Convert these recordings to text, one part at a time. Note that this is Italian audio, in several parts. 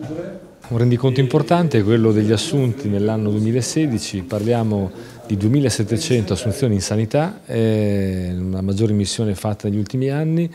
Un rendiconto importante è quello degli assunti nell'anno 2016, parliamo di 2.700 assunzioni in sanità, è una maggiore missione fatta negli ultimi anni.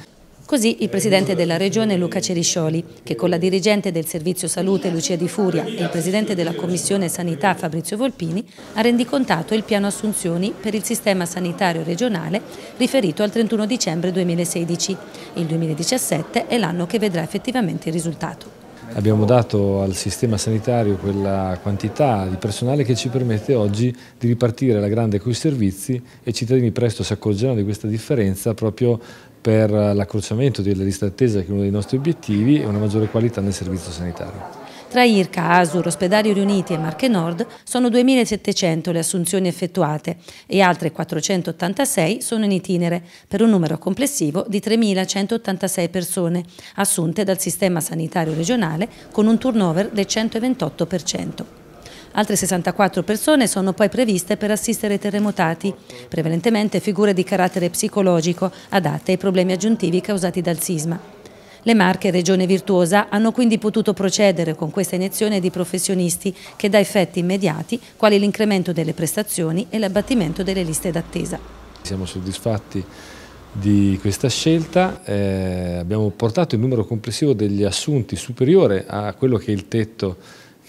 Così il Presidente della Regione Luca Ceriscioli, che con la dirigente del Servizio Salute Lucia Di Furia e il Presidente della Commissione Sanità Fabrizio Volpini, ha rendicontato il piano assunzioni per il sistema sanitario regionale riferito al 31 dicembre 2016. Il 2017 è l'anno che vedrà effettivamente il risultato abbiamo dato al sistema sanitario quella quantità di personale che ci permette oggi di ripartire alla grande coi servizi e i cittadini presto si accorgeranno di questa differenza proprio per l'accrociamento della lista d'attesa, che è uno dei nostri obiettivi, e una maggiore qualità nel servizio sanitario. Tra IRCA, ASUR, Ospedali Riuniti e Marche Nord sono 2.700 le assunzioni effettuate e altre 486 sono in itinere, per un numero complessivo di 3.186 persone assunte dal sistema sanitario regionale con un turnover del 128%. Altre 64 persone sono poi previste per assistere i terremotati, prevalentemente figure di carattere psicologico adatte ai problemi aggiuntivi causati dal sisma. Le Marche, regione virtuosa, hanno quindi potuto procedere con questa iniezione di professionisti che dà effetti immediati, quali l'incremento delle prestazioni e l'abbattimento delle liste d'attesa. Siamo soddisfatti di questa scelta, eh, abbiamo portato il numero complessivo degli assunti superiore a quello che è il tetto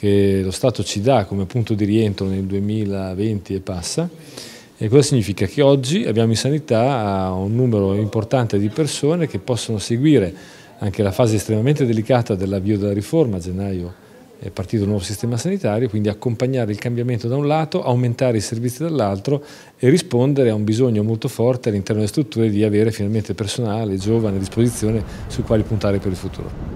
che lo Stato ci dà come punto di rientro nel 2020 e passa. E cosa significa? Che oggi abbiamo in sanità un numero importante di persone che possono seguire anche la fase estremamente delicata dell'avvio della riforma, a gennaio è partito il nuovo sistema sanitario, quindi accompagnare il cambiamento da un lato, aumentare i servizi dall'altro e rispondere a un bisogno molto forte all'interno delle strutture di avere finalmente personale giovane a disposizione su quali puntare per il futuro.